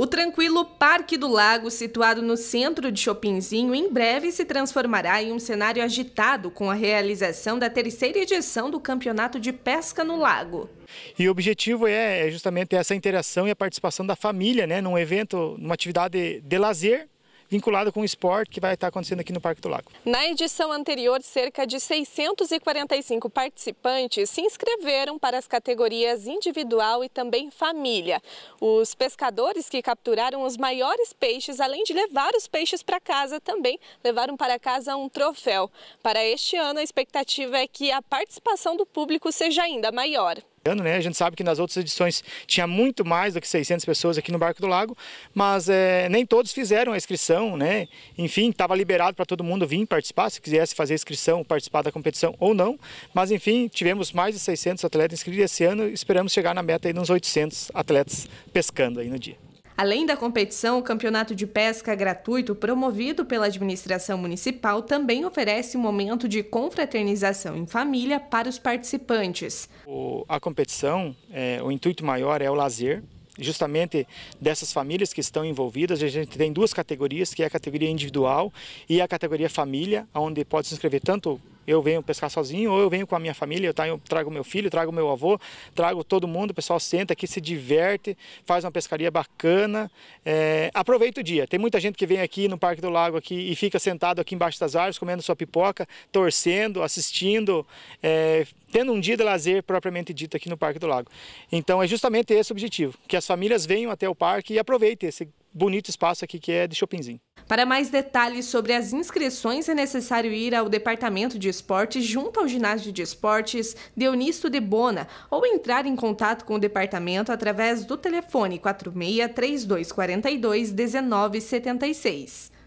O tranquilo Parque do Lago, situado no centro de Chopinzinho, em breve se transformará em um cenário agitado com a realização da terceira edição do Campeonato de Pesca no Lago. E o objetivo é, é justamente essa interação e a participação da família, né, num evento, numa atividade de lazer vinculado com o esporte que vai estar acontecendo aqui no Parque do Lago. Na edição anterior, cerca de 645 participantes se inscreveram para as categorias individual e também família. Os pescadores que capturaram os maiores peixes, além de levar os peixes para casa, também levaram para casa um troféu. Para este ano, a expectativa é que a participação do público seja ainda maior ano, né? A gente sabe que nas outras edições tinha muito mais do que 600 pessoas aqui no Barco do Lago, mas é, nem todos fizeram a inscrição, né? Enfim, estava liberado para todo mundo vir participar, se quisesse fazer a inscrição, participar da competição ou não. Mas enfim, tivemos mais de 600 atletas inscritos esse ano, esperamos chegar na meta aí nos 800 atletas pescando aí no dia. Além da competição, o campeonato de pesca gratuito promovido pela administração municipal também oferece um momento de confraternização em família para os participantes. O, a competição, é, o intuito maior é o lazer, justamente dessas famílias que estão envolvidas. A gente tem duas categorias, que é a categoria individual e a categoria família, onde pode se inscrever tanto eu venho pescar sozinho ou eu venho com a minha família, eu trago, meu filho, trago meu avô, trago todo mundo, o pessoal senta aqui, se diverte, faz uma pescaria bacana, é, aproveita o dia. Tem muita gente que vem aqui no Parque do Lago aqui e fica sentado aqui embaixo das árvores, comendo sua pipoca, torcendo, assistindo, é, tendo um dia de lazer propriamente dito aqui no Parque do Lago. Então é justamente esse o objetivo, que as famílias venham até o parque e aproveitem esse bonito espaço aqui que é de Chopinzinho. Para mais detalhes sobre as inscrições, é necessário ir ao Departamento de Esportes junto ao Ginásio de Esportes Dionísio de Bona ou entrar em contato com o departamento através do telefone 46 3242 1976.